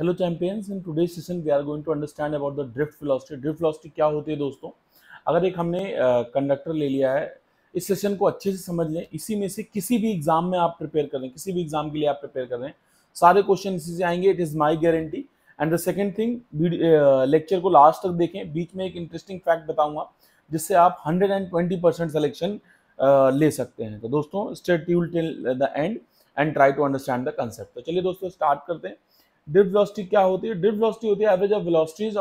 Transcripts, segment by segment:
Hello champions in today session we are going to understand about the drift philosophy drift philosophy क्या होती है दोस्तों अगर एक हमने कंडक्टर uh, ले लिया है इस सेशन को अच्छे से समझ लें इसी में से किसी भी एग्जाम में आप प्रिपेयर करें किसी भी एग्जाम के लिए आप प्रिपेयर करें सारे क्वेश्चन इसी से आएंगे it is my guarantee and the second thing lecture को लास्ट तक देखें बीच में एक इंटरेस्टिंग फैक्ट बताऊँगा जिससे आप hundred and twenty percent selection ले सकते हैं तो दोस्तों stay till the end end try to understand the concept तो चलिए दोस्तों स्टार्ट करते हैं ड्रिप वेलोसिटी क्या होती है ड्रिप वेलोसिटी होती है average of velocities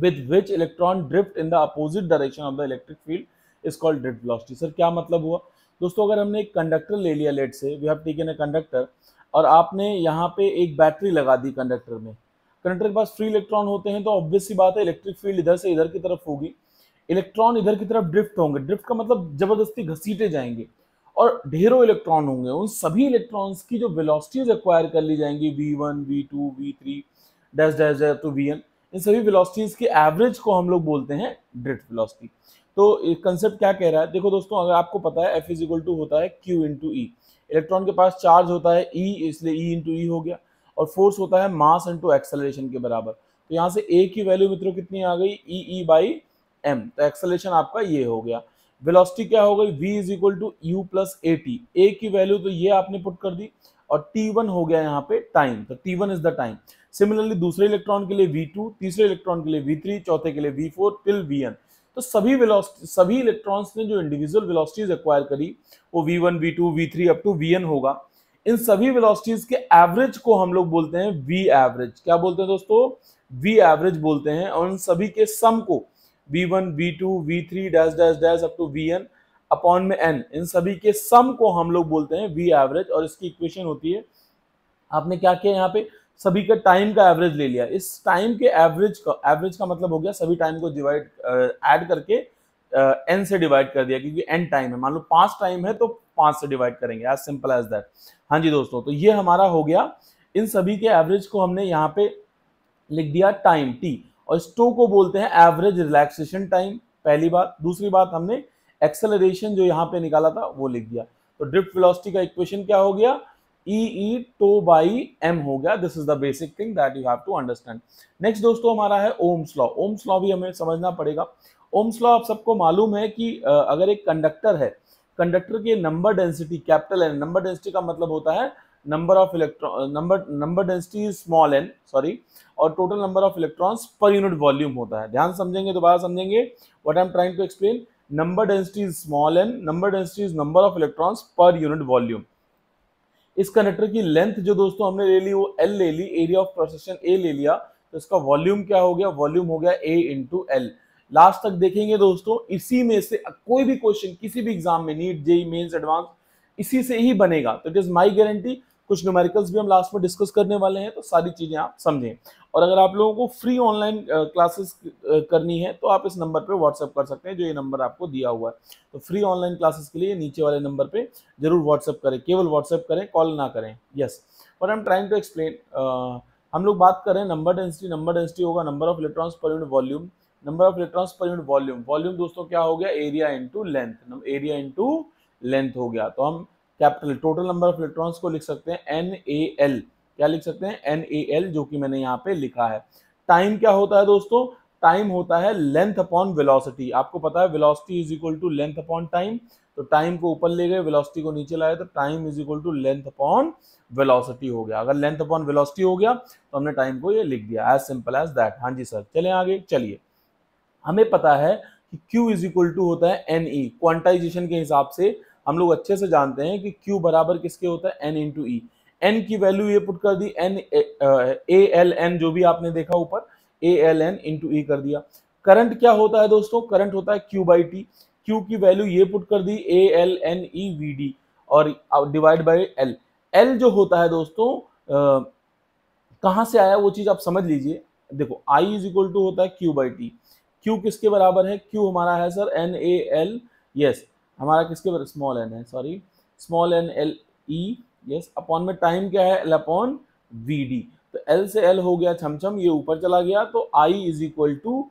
with which electron drift in the opposite direction of the electric field is called drift velocity sir क्या मतलब हुआ दोस्तों अगर हमने एक कंडक्टर ले लिया let's say we have taken a conductor और आपने यहाँ पे एक बैटरी लगा दी कंडक्टर में कंडक्टर के पास फ्री इलेक्ट्रॉन होते हैं तो ऑब्वियसली बात है इलेक्ट्रिक फील्ड इधर से इधर की तरफ होगी इलेक्ट्रॉन इधर की तरफ ड्रिफ्ट होंगे ड्रिफ्ट का मतलब जबरदस्ती घसीटे जाएंगे और ढेरों इलेक्ट्रॉन होंगे उन सभी इलेक्ट्रॉन्स की जो वेलोसिटीज एक्वायर कर ली जाएंगी v one v two v three dash dash dash to v n इन सभी वेलोसिटीज की एवरेज को हम लोग बोलते हैं ड्रिफ्ट वेलोसिटी तो कंसेप्ट क्या कह रहा है देखो दोस्तों अगर आपको पता है एफ इजिकल टू होता है क्यू इंटू ई इलेक्ट्रॉन के पास चार्ज होता है ई e, इसलिए ई इंटू ई हो गया और फोर्स होता है मास इंटू एक्सेलरेशन के बराबर तो यहाँ से ए की वैल्यू मित्रों कितनी आ गई ई ई बाई एम तो एक्सलेशन आपका ये हो गया वेलोसिटी क्या हो गई v is equal to u plus a t a की वैल्यू तो ये आपने पुट कर दी और t1 हो गया यहाँ पे टाइम तो t1 one is the time similarly दूसरे इलेक्ट्रॉन के लिए v2 तीसरे इलेक्ट्रॉन के लिए v3 चौथे के लिए v4 फोर टिल वी तो सभी वेलोसिटी सभी इलेक्ट्रॉन्स ने जो इंडिविजुअल वेलोसिटीज एक्वायर करी वो v1 v2 v3 up to vn होगा इन सभी वेलोसिटीज के एवरेज को हम लोग बोलते हैं v एवरेज क्या बोलते हैं दोस्तों v एवरेज बोलते हैं और इन सभी के सम को v one v two v three dash dash dash up to v n upon में एन इन सभी के सम को हम लोग बोलते हैं वी एवरेज और इसकी इक्वेशन होती है आपने क्या किया यहाँ पे सभी का टाइम का एवरेज ले लिया इस टाइम के एवरेज का एवरेज का मतलब हो गया सभी टाइम को डिवाइड ऐड करके एन से डिवाइड कर दिया क्योंकि एन टाइम है मान लो पाँच टाइम है तो पाँच से डिवाइड करेंगे एज सिंपल एज दैट हाँ जी दोस्तों तो ये हमारा हो गया इन सभी के एवरेज को हमने यहाँ पे लिख दिया टाइम टी और स्टो टू को बोलते हैं एवरेज रिलैक्सेशन टाइम पहली बात दूसरी बात हमने एक्सेलरेशन जो यहाँ पे निकाला था वो लिख दिया तो ड्रिफ्ट वेलोसिटी का इक्वेशन क्या हो गया e e tau by m हो गया this is the basic thing that you have to understand next दोस्तों हमारा है ओम्स लॉ ओम्स लॉ भी हमें समझना पड़ेगा ओम्स लॉ आप सबको मालूम है कि अगर एक कंडक्टर है कंडक्टर के number density capital n number density का मतलब होता है number of electron number number density small n sorry और total number of electrons per unit volume होता है ध्यान समझेंगे दोबारा समझेंगे what I am trying to explain number density is small n number density is number of electrons per unit volume इस connector की length जो दोस्तों हमने ले ली वो एल ले ली एरिया ऑफ प्रोसेशन ए ले लिया तो इसका वॉल्यूम क्या हो गया वॉल्यूम हो गया ए इंटू एल लास्ट तक देखेंगे दोस्तों इसी में से कोई भी क्वेश्चन किसी भी एग्जाम में नीट जेई मेन्स एडवांस इसी से ही बनेगा तो इट इज माई गारंटी कुछ न्यूमेरिकल्स भी हम लास्ट में डिस्कस करने वाले हैं तो सारी चीज़ें आप समझें और अगर आप लोगों को फ्री ऑनलाइन क्लासेस करनी है तो आप इस नंबर पर व्हाट्सअप कर सकते हैं जो ये नंबर आपको दिया हुआ है तो फ्री ऑनलाइन क्लासेस के लिए नीचे वाले नंबर पर जरूर व्हाट्सअप करें केवल व्हाट्सएप करें कॉल ना करें यस और I am trying to explain हम लोग बात करें नंबर डेंसिटी नंबर डेंसिटी होगा number of electrons per unit volume number of electrons per unit volume volume दोस्तों क्या हो गया area into length area into length हो गया तो हम capital total number of electrons को लिख सकते हैं एन ए एल क्या लिख सकते हैं एन ए एल जो कि मैंने यहाँ पे लिखा है टाइम क्या होता है दोस्तों टाइम होता है लेंथ अपॉन वेलोसिटी आपको पता है velocity is equal to length upon time तो टाइम को ऊपर ले गए वेलोसिटी को नीचे लाए तो time is equal to length upon velocity हो गया अगर लेंथ अपॉन वेलोसिटी हो गया तो हमने टाइम को ये लिख दिया एज सिंपल एज दैट हाँ जी सर चले आगे चलिए हमें पता है कि क्यू इज इक्वल टू होता है एन ई क्वांटाइजेशन के हिसाब से हम लोग अच्छे से जानते हैं कि क्यू बराबर किसके होता है N into E N की वैल्यू ये पुट कर दी एन ए एल एन जो भी आपने देखा ऊपर A L N into E कर दिया करंट क्या होता है दोस्तों करंट होता है क्यू बाई टी क्यू की वैल्यू ये पुट कर दी a L n e v d और डिवाइड बाई एल एल जो होता है दोस्तों कहाँ से आया वो चीज़ आप समझ लीजिए देखो आई इज इक्वल टू होता है क्यू बाई टी क्यू किसके बराबर है क्यू हमारा है sir N A L yes हमारा किसके बराबर स्मॉल एन है sorry small N L E yes upon में टाइम क्या है एल अपॉन वी डी तो एल से एल हो गया छमछम ये ऊपर चला गया तो I is equal to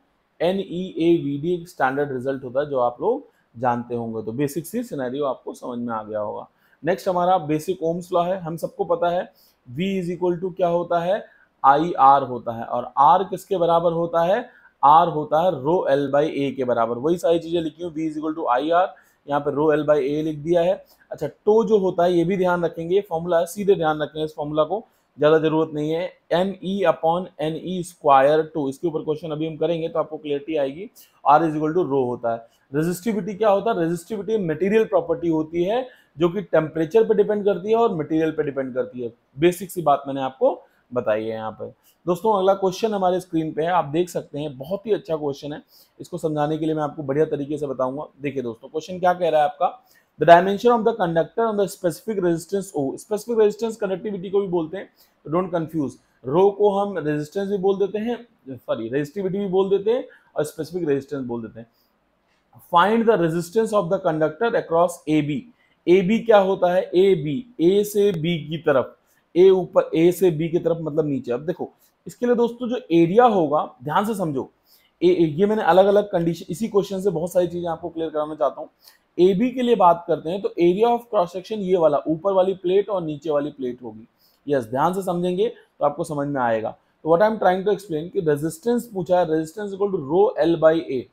N E A V D एक स्टैंडर्ड रिजल्ट होता है जो आप लोग जानते होंगे तो बेसिक सी सिनेरियो आपको समझ में आ गया होगा नेक्स्ट हमारा बेसिक ओम्स लॉ है हम सबको पता है वी इज इक्वल टू क्या होता है आई आर होता है और आर किसके बराबर होता है आर होता है रो एल बाई ए के बराबर वही सारी चीज़ें लिखी हुई V is equal to I R यहाँ पर रो एल बाई ए लिख दिया है अच्छा टो जो होता है ये भी ध्यान रखेंगे फॉर्मूला सीधे ध्यान रखें इस फॉर्मूला को ज़्यादा जरूरत नहीं है N E upon N E square two इसके ऊपर क्वेश्चन अभी हम करेंगे तो आपको क्लियरिटी आएगी R is equal to rho होता है रेजिस्टिविटी क्या होता है रेजिस्टिविटी मटेरियल प्रॉपर्टी होती है जो कि टेम्परेचर पर डिपेंड करती है और मटेरियल पर डिपेंड करती है बेसिक सी बात मैंने आपको बताइए यहाँ पर दोस्तों अगला क्वेश्चन हमारे स्क्रीन पे है आप देख सकते हैं बहुत ही अच्छा क्वेश्चन है इसको समझाने के लिए मैं आपको बढ़िया तरीके से बताऊंगा देखिए दोस्तों क्वेश्चन क्या कह रहा है आपका the dimension of the conductor on the specific resistance oh specific resistance conductivity को भी बोलते हैं डोंट कंफ्यूज रो को हम रेजिस्टेंस भी बोल देते हैं सॉरी रेजिस्टिविटी भी बोल देते हैं और स्पेसिफिक रेजिस्टेंस बोल देते हैं find the resistance of the conductor across A B A B क्या होता है ए बी ए से बी की तरफ ए ऊपर ए से बी की तरफ मतलब नीचे अब देखो इसके लिए दोस्तों जो एरिया होगा ध्यान से समझो ए, ए ये मैंने अलग अलग कंडीशन इसी क्वेश्चन से बहुत सारी चीज़ें आपको क्लियर कराना चाहता हूँ ए बी के लिए बात करते हैं तो एरिया ऑफ क्रॉस सेक्शन ये वाला ऊपर वाली प्लेट और नीचे वाली प्लेट होगी यस ध्यान से समझेंगे तो आपको समझ में आएगा तो what I am trying to explain की रेजिस्टेंस पूछा है resistance equal to rho L by A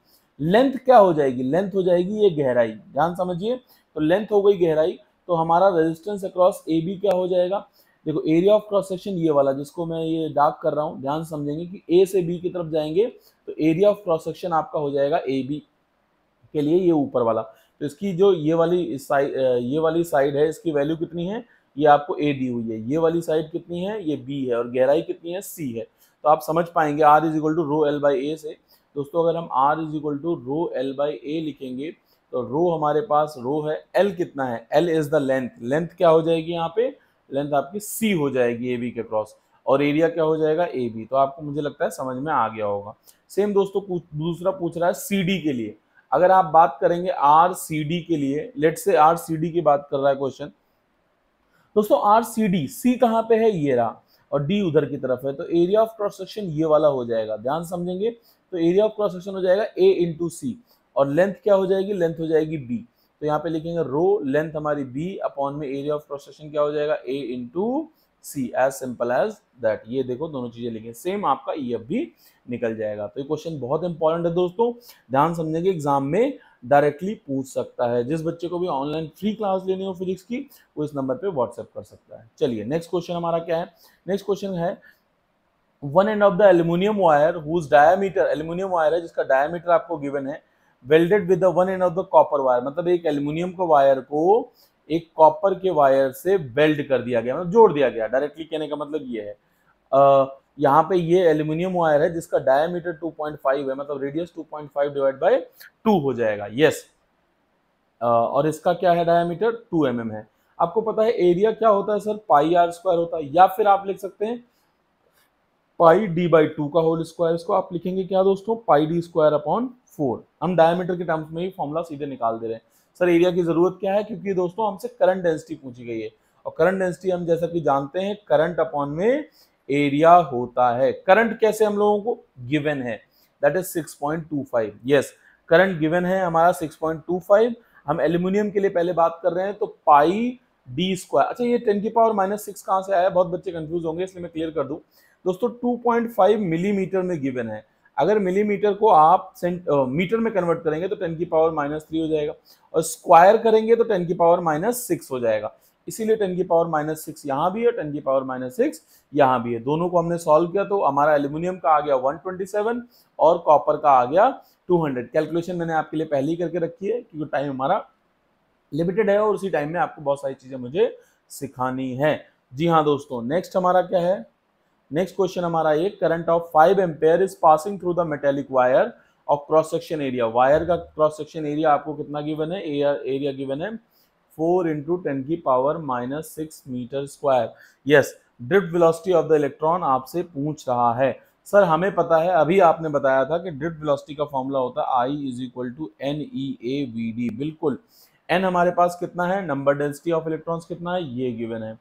length क्या हो जाएगी लेंथ हो जाएगी ये गहराई ध्यान समझिए तो लेंथ हो गई गहराई तो हमारा रेजिस्टेंस अक्रॉस ए बी क्या हो जाएगा देखो एरिया ऑफ क्रॉस सेक्शन ये वाला जिसको मैं ये डार्क कर रहा हूँ ध्यान समझेंगे कि ए से बी की तरफ जाएंगे तो एरिया ऑफ क्रॉस सेक्शन आपका हो जाएगा ए बी के लिए ये ऊपर वाला तो इसकी जो ये वाली साइड ये वाली साइड है इसकी वैल्यू कितनी है ये आपको ए डी हुई है ये वाली साइड कितनी है ये बी है और गहराई कितनी है सी है तो आप समझ पाएंगे R is equal to rho L by A से दोस्तों अगर हम R is equal to rho L by A लिखेंगे तो रो हमारे पास रो है एल कितना है L is the length length क्या हो जाएगी यहाँ पे लेंथ आपकी सी हो जाएगी ए बी के क्रॉस और एरिया क्या हो जाएगा ए बी तो आपको मुझे लगता है समझ में आ गया होगा सेम दोस्तों दूसरा पूछ रहा है सी डी के लिए अगर आप बात करेंगे आर सी डी के लिए लेट से आर सी डी की बात कर रहा है क्वेश्चन दोस्तों आर सी डी सी कहाँ पे है ये रहा और डी उधर की तरफ है तो एरिया ऑफ क्रॉस सेक्शन ये वाला हो जाएगा ध्यान समझेंगे तो एरिया ऑफ क्रॉस सेक्शन हो जाएगा ए इंटू सी और लेंथ क्या हो जाएगी लेंथ हो जाएगी बी तो यहाँ पे लिखेंगे रो लेंथ हमारी बी अपॉन में एरिया ऑफ प्रोसेशन क्या हो जाएगा A into C as simple as that ये देखो दोनों चीज़ें लिखे सेम आपका ई e एफ भी निकल जाएगा तो ये क्वेश्चन बहुत इंपॉर्टेंट है दोस्तों ध्यान समझेंगे एग्जाम में डायरेक्टली पूछ सकता है जिस बच्चे को भी ऑनलाइन फ्री क्लास लेनी हो फिजिक्स की वो इस नंबर पे व्हाट्सएप कर सकता है चलिए नेक्स्ट क्वेश्चन हमारा क्या है नेक्स्ट क्वेश्चन है one end of the aluminium wire whose diameter aluminium wire है जिसका डायमीटर आपको गिवन है welded with one end of the copper wire मतलब एक एल्यूमिनियम के वायर को एक कॉपर के वायर से वेल्ड कर दिया गया मतलब जोड़ दिया गया डायरेक्टली कहने का मतलब ये है यहाँ पे ये एल्यूमिनियम वायर है जिसका डायमीटर 2.5 है मतलब रेडियस 2.5 डिवाइड बाय 2 हो जाएगा यस आ, और इसका क्या है डायमीटर 2 एम mm है आपको पता है एरिया क्या होता है सर पाई आर स्क्वायर होता है या फिर आप लिख सकते हैं पाई डी बाई टू का होल स्क्वायर इसको आप लिखेंगे क्या दोस्तों pi D square upon four हम डायमीटर के टर्म्स में ही फॉर्मुला सीधे निकाल दे रहे हैं सर एरिया की ज़रूरत क्या है क्योंकि दोस्तों हमसे करंट डेंसिटी पूछी गई है और करंट डेंसिटी हम जैसा कि जानते हैं करंट अपॉन में एरिया होता है करंट कैसे हम लोगों को गिवन है that is six point two five yes current given है हमारा सिक्स पॉइंट टू फाइव हम एल्यूमिनियम के लिए पहले बात कर रहे हैं तो पाई डी स्क्वायर अच्छा ये टेन की पावर माइनस सिक्स कहाँ से आया बहुत बच्चे कंफ्यूज होंगे इसलिए मैं क्लियर कर दूँ दोस्तों 2.5 मिलीमीटर में गिवन है अगर मिलीमीटर को आप सेंट मीटर में कन्वर्ट करेंगे तो 10 की पावर माइनस थ्री हो जाएगा और स्क्वायर करेंगे तो 10 की पावर माइनस सिक्स हो जाएगा इसीलिए 10 की पावर माइनस सिक्स यहाँ भी है 10 की पावर माइनस सिक्स यहाँ भी है दोनों को हमने सॉल्व किया तो हमारा एल्यूमिनियम का आ गया 127 और कॉपर का आ गया 200 कैलकुलेशन मैंने आपके लिए पहले ही करके रखी है क्योंकि टाइम हमारा लिमिटेड है और उसी टाइम में आपको बहुत सारी चीज़ें मुझे सिखानी है जी हाँ दोस्तों नेक्स्ट हमारा क्या है नेक्स्ट क्वेश्चन हमारा ये current of five ampere is passing through the metallic wire और क्रॉस सेक्शन एरिया वायर का क्रॉस सेक्शन एरिया आपको कितना गिवन है एरिया गिवन है फोर इंटू टेन की power minus six metre square yes drift velocity of the electron आपसे पूछ रहा है सर हमें पता है अभी आपने बताया था कि ड्रिफ्ट वेलोसिटी का फॉर्मूला होता है I is equal to N E A V D बिल्कुल एन हमारे पास कितना है नंबर डेंसिटी ऑफ इलेक्ट्रॉन्स कितना है ये गिवन है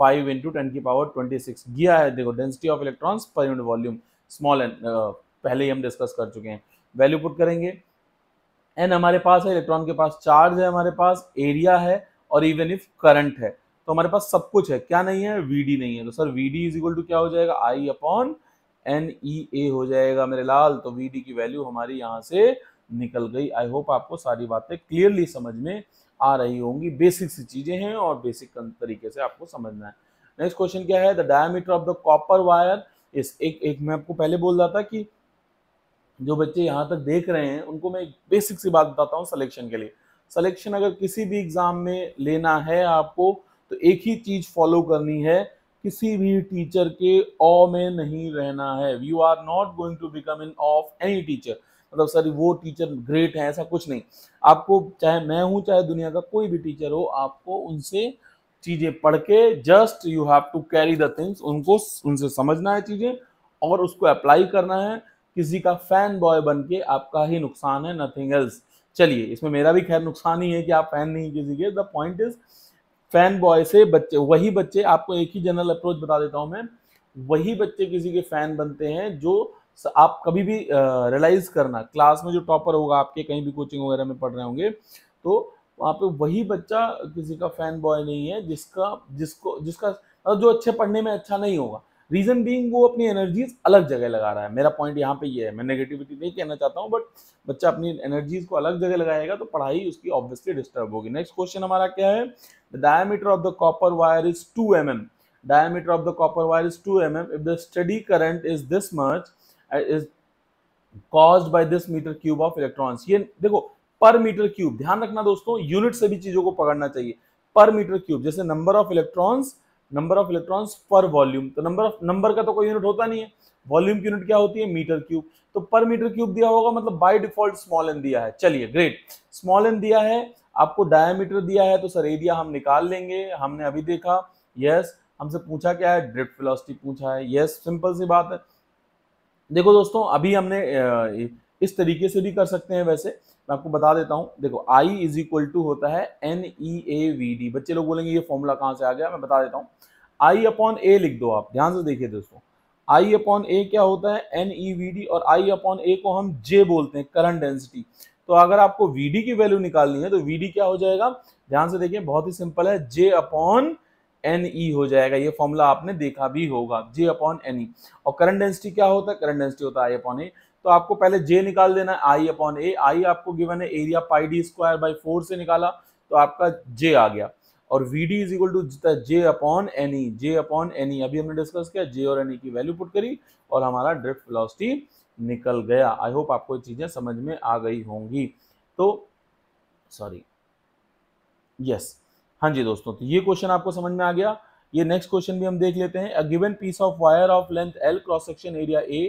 फाइव इंटू टेन की पावर ट्वेंटी सिक्स गया है देखो density of electrons per unit volume small N पहले ही हम डिस्कस कर चुके हैं वैल्यू पुट करेंगे एन हमारे पास है इलेक्ट्रॉन के पास चार्ज है हमारे पास एरिया है और इवन इफ करंट है तो हमारे पास सब कुछ है क्या नहीं है वी नहीं है तो sir V D is equal to क्या हो जाएगा आई अपॉन एन ई ए हो जाएगा मेरे लाल तो वी की वैल्यू हमारी यहाँ से निकल गई आई होप आपको सारी बातें क्लियरली समझ में आ रही होंगी बेसिक सी चीज़ें हैं और बेसिक तरीके से आपको समझना है नेक्स्ट क्वेश्चन क्या है the diameter of the copper wire इस एक एक मैं आपको पहले बोल रहा था कि जो बच्चे यहाँ तक देख रहे हैं उनको मैं एक बेसिक सी बात बताता हूँ सलेक्शन के लिए सलेक्शन अगर किसी भी एग्ज़ाम में लेना है आपको तो एक ही चीज़ फॉलो करनी है किसी भी टीचर के ऑ में नहीं रहना है you are not going to become in of any teacher मतलब सर वो टीचर ग्रेट है ऐसा कुछ नहीं आपको चाहे मैं हूँ चाहे दुनिया का कोई भी टीचर हो आपको उनसे चीज़ें पढ़ के just you have to carry the things उनको उनसे समझना है चीज़ें और उसको अप्लाई करना है किसी का फैन बॉय बन के आपका ही नुकसान है नथिंग एल्स चलिए इसमें मेरा भी खैर नुकसान ही है कि आप फैन नहीं किसी के the point is fan boy से बच्चे वही बच्चे आपको एक ही जनरल अप्रोच बता देता हूँ मैं वही बच्चे किसी के फैन बनते हैं जो आप कभी भी रियलाइज करना क्लास में जो टॉपर होगा आपके कहीं भी कोचिंग वगैरह में पढ़ रहे होंगे तो वहाँ पे वही बच्चा किसी का फैन बॉय नहीं है जिसका जिसको जिसका मतलब जो अच्छे पढ़ने में अच्छा नहीं होगा रीज़न बीइंग वो अपनी एनर्जीज अलग जगह लगा रहा है मेरा पॉइंट यहाँ पे ये यह है मैं नेगेटिविटी नहीं कहना चाहता हूँ बट बच्चा अपनी एनर्जीज को अलग जगह लगाएगा तो पढ़ाई उसकी ऑब्वियसली डिस्टर्ब होगी नेक्स्ट क्वेश्चन हमारा क्या है the diameter of the copper wire is two M M diameter of the copper wire is two M M if the study current is this much is cause by this metre cube of electrons ये देखो पर metre cube ध्यान रखना दोस्तों unit से भी चीजों को पकड़ना चाहिए पर मीटर क्यूब जैसे number of electrons number of electrons per volume तो नंबर ऑफ नंबर का तो कोई यूनिट होता नहीं है वॉल्यूम की यूनिट क्या होती है मीटर क्यूब तो पर मीटर क्यूब दिया होगा मतलब बाय डिफॉल्ट स्मॉल एन दिया है चलिए ग्रेट स्मॉल एन दिया है आपको डायमीटर दिया है तो सर एरिया हम निकाल लेंगे हमने अभी देखा यस हमसे पूछा क्या है ड्रिफ्ट वेलोसिटी पूछा है यस सिंपल सी बात है देखो दोस्तों अभी हमने इस तरीके से भी कर सकते हैं वैसे मैं आपको बता देता हूँ देखो आई इज इक्वल टू होता है N E A V D बच्चे लोग बोलेंगे ये फॉर्मूला कहाँ से आ गया मैं बता देता हूँ आई अपॉन ए लिख दो आप ध्यान से देखिए दोस्तों आई अपॉन ए क्या होता है एन ई वी डी और आई अपॉन ए को हम जे बोलते हैं करंट डेंसिटी तो अगर आपको वी डी की वैल्यू निकालनी है तो वी डी क्या हो जाएगा ध्यान से देखिए बहुत ही सिंपल है J upon N E e हो जाएगा ये फॉर्मूला आपने देखा भी होगा जे अपॉन एन ई और करंट डेंसिटी क्या होता है करंट डेंसिटी होता है आई अपॉन ए तो आपको पहले जे निकाल देना है आई अपॉन ए आई आपको गिवन है area pi D square by four से निकाला तो आपका जे आ गया और V D is equal to J upon N E J upon N E अभी हमने डिस्कस किया जे और एन ई e की वैल्यू पुट करी और हमारा ड्रिफ्ट वेलोसिटी निकल गया आई होप आपको चीज़ें समझ में आ गई होंगी तो सॉरी यस yes. हाँ जी दोस्तों तो ये क्वेश्चन आपको समझ में आ गया ये नेक्स्ट क्वेश्चन भी हम देख लेते हैं a given piece of wire of length L cross section area A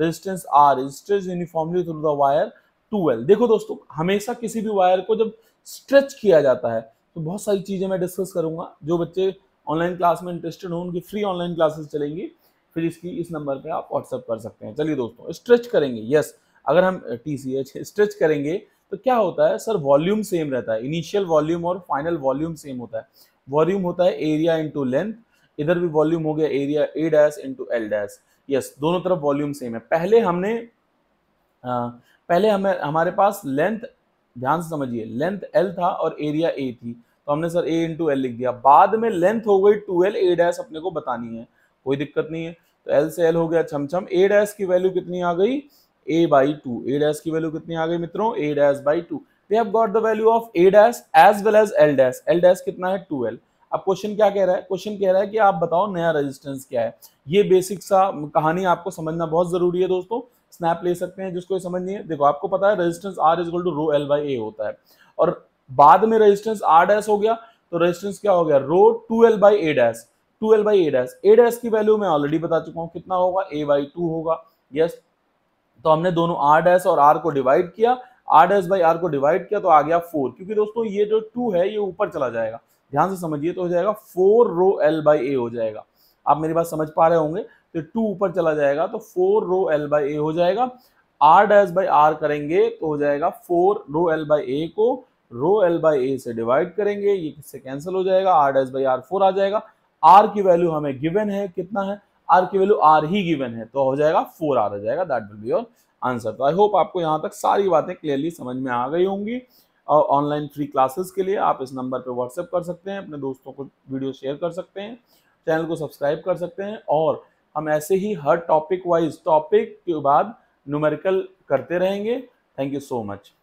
resistance R resistance uniformly through the wire to L देखो दोस्तों हमेशा किसी भी वायर को जब स्ट्रेच किया जाता है तो बहुत सारी चीज़ें मैं डिस्कस करूंगा जो बच्चे ऑनलाइन क्लास में इंटरेस्टेड हों उनकी फ्री ऑनलाइन क्लासेस चलेंगी फिर इसकी इस नंबर पर आप व्हाट्सअप कर सकते हैं चलिए दोस्तों स्ट्रेच करेंगे यस अगर हम टी स्ट्रेच करेंगे तो क्या होता है सर वॉल्यूम सेम रहता है इनिशियल वॉल्यूम और फाइनल वॉल्यूम सेम होता है वॉल्यूम होता है एरिया इंटू लेंथ इधर भी वॉल्यूम हो गया area A dash into L dash yes दोनों तरफ वॉल्यूम सेम है पहले हमने आ, पहले हमें हमारे पास लेंथ ध्यान से समझिए लेंथ एल था और एरिया ए थी तो हमने सर ए इंटू एल लिख दिया बाद में लेंथ हो गई टू एल ए डैस अपने को बतानी है कोई दिक्कत नहीं है तो एल से एल हो गया छम छम ए डैस की वैल्यू कितनी आ गई A by two A dash की वैल्यू कितनी आ गई मित्रों A dash by two we have got the value of A dash as well as L dash L dash कितना है टू एल अब क्वेश्चन क्या कह रहा है क्वेश्चन कह रहा है कि आप बताओ नया रेजिस्टेंस क्या है ये बेसिक सा कहानी आपको समझना बहुत जरूरी है दोस्तों स्नैप ले सकते हैं जिसको समझ नहीं है देखो आपको पता है resistance R is equal to rho L by A होता है और बाद में रेजिस्टेंस आर डैश हो गया तो रेजिस्टेंस क्या हो गया rho two L by A dash two L by A dash A dash की वैल्यू मैं ऑलरेडी बता चुका हूँ कितना होगा ए बाई टू होगा यस तो हमने दोनों आर डैस और आर को डिवाइड किया आर डैस बाई आर को डिवाइड किया तो आ गया फोर क्योंकि दोस्तों ये जो टू है ये ऊपर चला जाएगा ध्यान से समझिए तो हो जाएगा four rho L by A हो जाएगा आप मेरी बात समझ पा रहे होंगे तो टू ऊपर चला जाएगा तो four rho L by A हो जाएगा आर डैस बाई आर करेंगे तो हो जाएगा four rho L by A को रो एल बाई ए से डिवाइड करेंगे ये किससे कैंसिल हो जाएगा R dash by R four आ जाएगा आर की वैल्यू हमें गिवन है कितना है आर की वैल्यू आर ही गिवन है तो हो जाएगा फोर आर हो जाएगा that will be your answer तो आई होप आपको यहाँ तक सारी बातें क्लियरली समझ में आ गई होंगी और ऑनलाइन फ्री क्लासेस के लिए आप इस नंबर पर व्हाट्सएप कर सकते हैं अपने दोस्तों को वीडियो शेयर कर सकते हैं चैनल को सब्सक्राइब कर सकते हैं और हम ऐसे ही हर टॉपिक वाइज टॉपिक के बाद न्यूमेरिकल करते रहेंगे थैंक यू सो मच